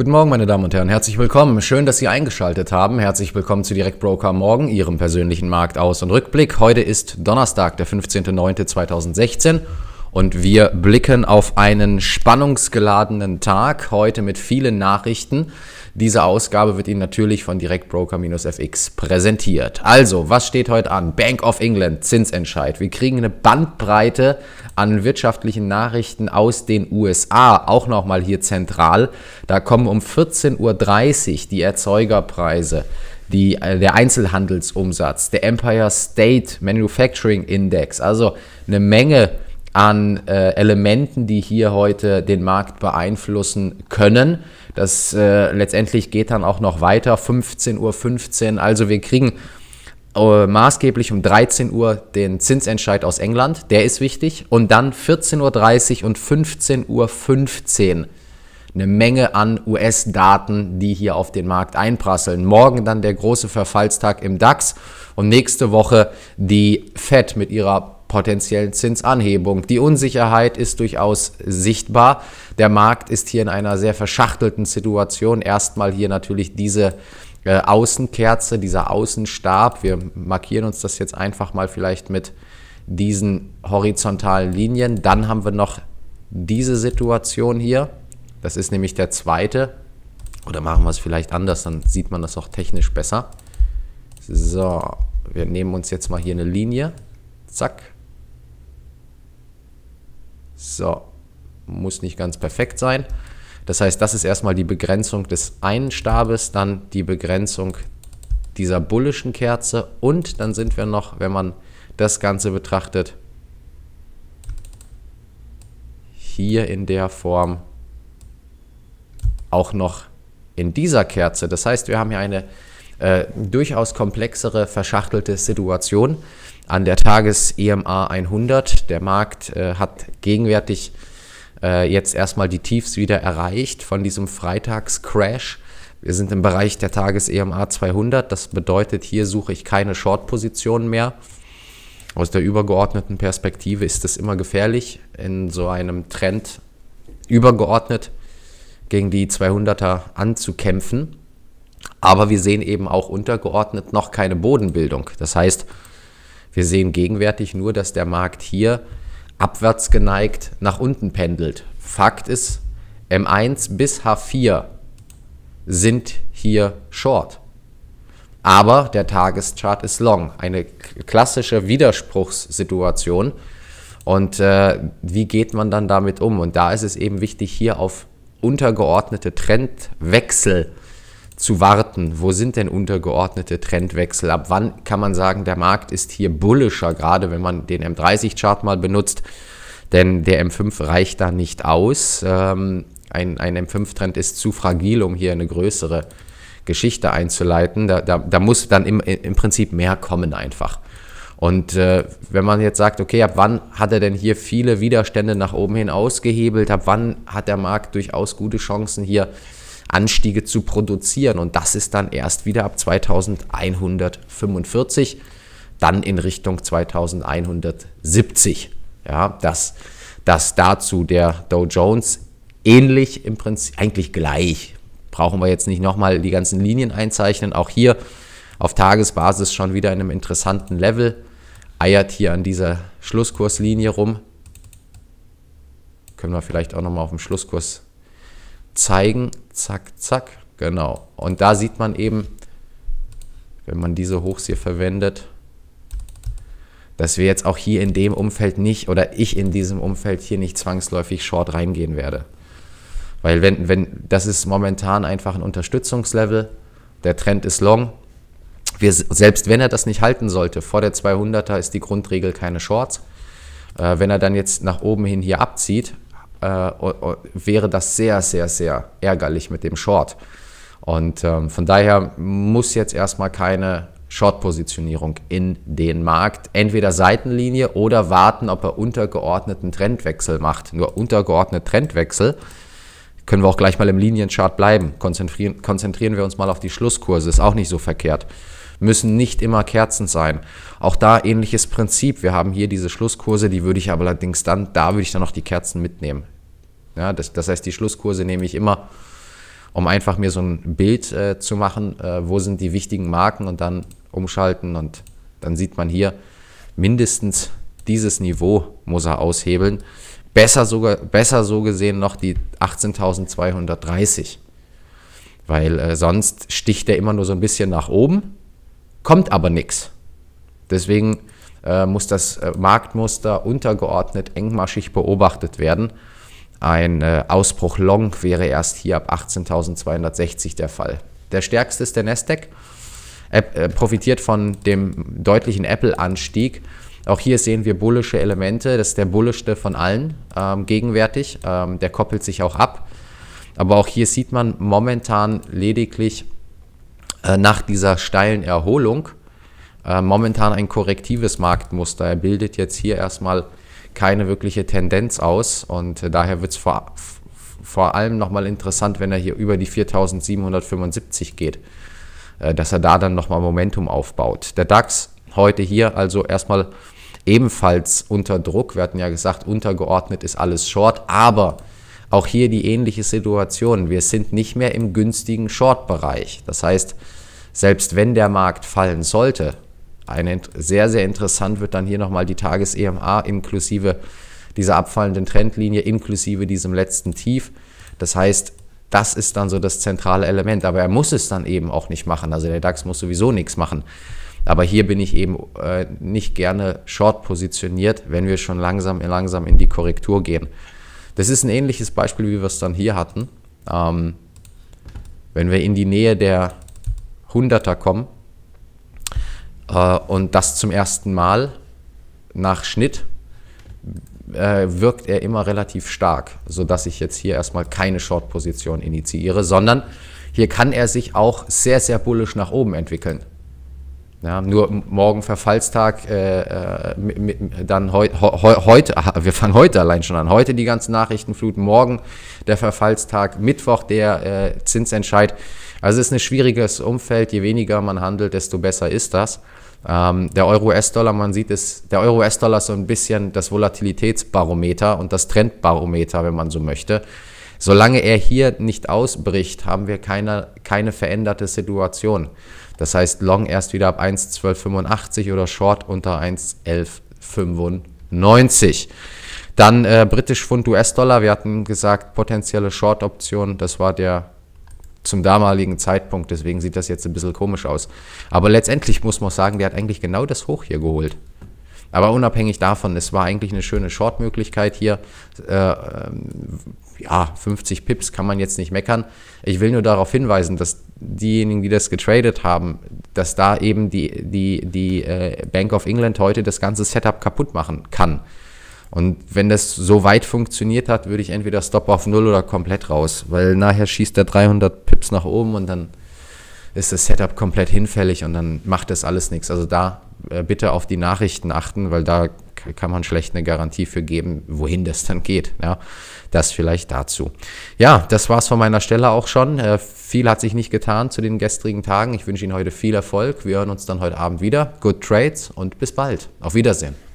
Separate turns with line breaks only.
Guten Morgen, meine Damen und Herren. Herzlich willkommen. Schön, dass Sie eingeschaltet haben. Herzlich willkommen zu Direct Broker Morgen, Ihrem persönlichen Marktaus- und Rückblick. Heute ist Donnerstag, der 15.09.2016 und wir blicken auf einen spannungsgeladenen Tag heute mit vielen Nachrichten. Diese Ausgabe wird Ihnen natürlich von Direktbroker-FX präsentiert. Also, was steht heute an? Bank of England, Zinsentscheid. Wir kriegen eine Bandbreite an wirtschaftlichen Nachrichten aus den USA, auch nochmal hier zentral. Da kommen um 14.30 Uhr die Erzeugerpreise die, äh, der Einzelhandelsumsatz, der Empire State Manufacturing Index, also eine Menge an äh, Elementen, die hier heute den Markt beeinflussen können. Das äh, letztendlich geht dann auch noch weiter, 15.15 Uhr. 15. Also wir kriegen äh, maßgeblich um 13 Uhr den Zinsentscheid aus England, der ist wichtig. Und dann 14.30 Uhr und 15.15 Uhr 15. eine Menge an US-Daten, die hier auf den Markt einprasseln. Morgen dann der große Verfallstag im DAX und nächste Woche die Fed mit ihrer potenziellen Zinsanhebung. Die Unsicherheit ist durchaus sichtbar. Der Markt ist hier in einer sehr verschachtelten Situation. Erstmal hier natürlich diese äh, Außenkerze, dieser Außenstab. Wir markieren uns das jetzt einfach mal vielleicht mit diesen horizontalen Linien. Dann haben wir noch diese Situation hier. Das ist nämlich der zweite. Oder machen wir es vielleicht anders, dann sieht man das auch technisch besser. So, wir nehmen uns jetzt mal hier eine Linie. Zack, so, muss nicht ganz perfekt sein. Das heißt, das ist erstmal die Begrenzung des einen Stabes, dann die Begrenzung dieser bullischen Kerze und dann sind wir noch, wenn man das Ganze betrachtet, hier in der Form auch noch in dieser Kerze. Das heißt, wir haben hier eine äh, durchaus komplexere, verschachtelte Situation. An der Tages-EMA 100, der Markt äh, hat gegenwärtig äh, jetzt erstmal die Tiefs wieder erreicht von diesem Freitags-Crash. Wir sind im Bereich der Tages-EMA 200, das bedeutet, hier suche ich keine short positionen mehr. Aus der übergeordneten Perspektive ist es immer gefährlich, in so einem Trend übergeordnet gegen die 200er anzukämpfen. Aber wir sehen eben auch untergeordnet noch keine Bodenbildung. Das heißt, wir sehen gegenwärtig nur, dass der Markt hier abwärts geneigt nach unten pendelt. Fakt ist, M1 bis H4 sind hier short. Aber der Tageschart ist long. Eine klassische Widerspruchssituation. Und äh, wie geht man dann damit um? Und da ist es eben wichtig, hier auf untergeordnete Trendwechsel äh, zu warten. Wo sind denn untergeordnete Trendwechsel? Ab wann kann man sagen, der Markt ist hier bullischer, gerade wenn man den M30-Chart mal benutzt? Denn der M5 reicht da nicht aus. Ähm, ein, ein M5-Trend ist zu fragil, um hier eine größere Geschichte einzuleiten. Da, da, da muss dann im, im Prinzip mehr kommen einfach. Und äh, wenn man jetzt sagt, okay, ab wann hat er denn hier viele Widerstände nach oben hin ausgehebelt, ab wann hat der Markt durchaus gute Chancen hier Anstiege zu produzieren. Und das ist dann erst wieder ab 2145, dann in Richtung 2170. Ja, das, das dazu der Dow Jones ähnlich im Prinzip, eigentlich gleich. Brauchen wir jetzt nicht nochmal die ganzen Linien einzeichnen. Auch hier auf Tagesbasis schon wieder in einem interessanten Level. Eiert hier an dieser Schlusskurslinie rum. Können wir vielleicht auch nochmal auf dem Schlusskurs zeigen, zack, zack, genau. Und da sieht man eben, wenn man diese Hochs hier verwendet, dass wir jetzt auch hier in dem Umfeld nicht oder ich in diesem Umfeld hier nicht zwangsläufig Short reingehen werde. Weil wenn, wenn, das ist momentan einfach ein Unterstützungslevel, der Trend ist long. Wir, selbst wenn er das nicht halten sollte, vor der 200er ist die Grundregel keine Shorts. Äh, wenn er dann jetzt nach oben hin hier abzieht, äh, wäre das sehr, sehr, sehr ärgerlich mit dem Short. Und ähm, von daher muss jetzt erstmal keine Short-Positionierung in den Markt. Entweder Seitenlinie oder warten, ob er untergeordneten Trendwechsel macht. Nur untergeordnet Trendwechsel können wir auch gleich mal im Linienchart bleiben. Konzentrieren, konzentrieren wir uns mal auf die Schlusskurse, ist auch nicht so verkehrt müssen nicht immer Kerzen sein. Auch da ähnliches Prinzip. Wir haben hier diese Schlusskurse, die würde ich aber allerdings dann, da würde ich dann noch die Kerzen mitnehmen. Ja, das, das heißt, die Schlusskurse nehme ich immer, um einfach mir so ein Bild äh, zu machen, äh, wo sind die wichtigen Marken und dann umschalten und dann sieht man hier mindestens dieses Niveau muss er aushebeln. Besser, sogar, besser so gesehen noch die 18.230, weil äh, sonst sticht er immer nur so ein bisschen nach oben kommt aber nichts. Deswegen äh, muss das äh, Marktmuster untergeordnet engmaschig beobachtet werden. Ein äh, Ausbruch Long wäre erst hier ab 18.260 der Fall. Der stärkste ist der Nasdaq. App, äh, profitiert von dem deutlichen Apple-Anstieg. Auch hier sehen wir bullische Elemente. Das ist der bullischste von allen ähm, gegenwärtig. Ähm, der koppelt sich auch ab. Aber auch hier sieht man momentan lediglich äh, nach dieser steilen Erholung äh, momentan ein korrektives Marktmuster. Er bildet jetzt hier erstmal keine wirkliche Tendenz aus und äh, daher wird es vor, vor allem nochmal interessant, wenn er hier über die 4775 geht, äh, dass er da dann nochmal Momentum aufbaut. Der DAX heute hier also erstmal ebenfalls unter Druck. Wir hatten ja gesagt, untergeordnet ist alles Short, aber auch hier die ähnliche Situation. Wir sind nicht mehr im günstigen Short-Bereich. Das heißt, selbst wenn der Markt fallen sollte, eine, sehr, sehr interessant wird dann hier nochmal die Tages-EMA inklusive dieser abfallenden Trendlinie, inklusive diesem letzten Tief. Das heißt, das ist dann so das zentrale Element. Aber er muss es dann eben auch nicht machen. Also der DAX muss sowieso nichts machen. Aber hier bin ich eben äh, nicht gerne short positioniert, wenn wir schon langsam, langsam in die Korrektur gehen. Das ist ein ähnliches Beispiel, wie wir es dann hier hatten. Ähm, wenn wir in die Nähe der 100er kommen äh, und das zum ersten Mal nach Schnitt, äh, wirkt er immer relativ stark, sodass ich jetzt hier erstmal keine Short-Position initiiere, sondern hier kann er sich auch sehr, sehr bullisch nach oben entwickeln. Ja, nur morgen Verfallstag, äh, äh dann heu, heu, heute, wir fangen heute allein schon an, heute die ganzen Nachrichtenfluten, morgen der Verfallstag, Mittwoch der äh, Zinsentscheid. Also es ist ein schwieriges Umfeld, je weniger man handelt, desto besser ist das. Ähm, der Euro-US-Dollar, man sieht es, der Euro-US-Dollar ist so ein bisschen das Volatilitätsbarometer und das Trendbarometer, wenn man so möchte. Solange er hier nicht ausbricht, haben wir keine, keine veränderte Situation. Das heißt, Long erst wieder ab 1,1285 oder Short unter 1,1195. Dann äh, britisch Pfund US-Dollar. Wir hatten gesagt, potenzielle Short-Option. Das war der zum damaligen Zeitpunkt. Deswegen sieht das jetzt ein bisschen komisch aus. Aber letztendlich muss man sagen, der hat eigentlich genau das Hoch hier geholt. Aber unabhängig davon, es war eigentlich eine schöne Short-Möglichkeit hier. Äh, ähm, ja, 50 Pips kann man jetzt nicht meckern. Ich will nur darauf hinweisen, dass diejenigen, die das getradet haben, dass da eben die, die, die äh, Bank of England heute das ganze Setup kaputt machen kann. Und wenn das so weit funktioniert hat, würde ich entweder Stop auf Null oder komplett raus, weil nachher schießt er 300 Pips nach oben und dann ist das Setup komplett hinfällig und dann macht das alles nichts. Also da äh, bitte auf die Nachrichten achten, weil da kann man schlecht eine Garantie für geben, wohin das dann geht. Ja, das vielleicht dazu. Ja, das war's von meiner Stelle auch schon. Äh, viel hat sich nicht getan zu den gestrigen Tagen. Ich wünsche Ihnen heute viel Erfolg. Wir hören uns dann heute Abend wieder. Good Trades und bis bald. Auf Wiedersehen.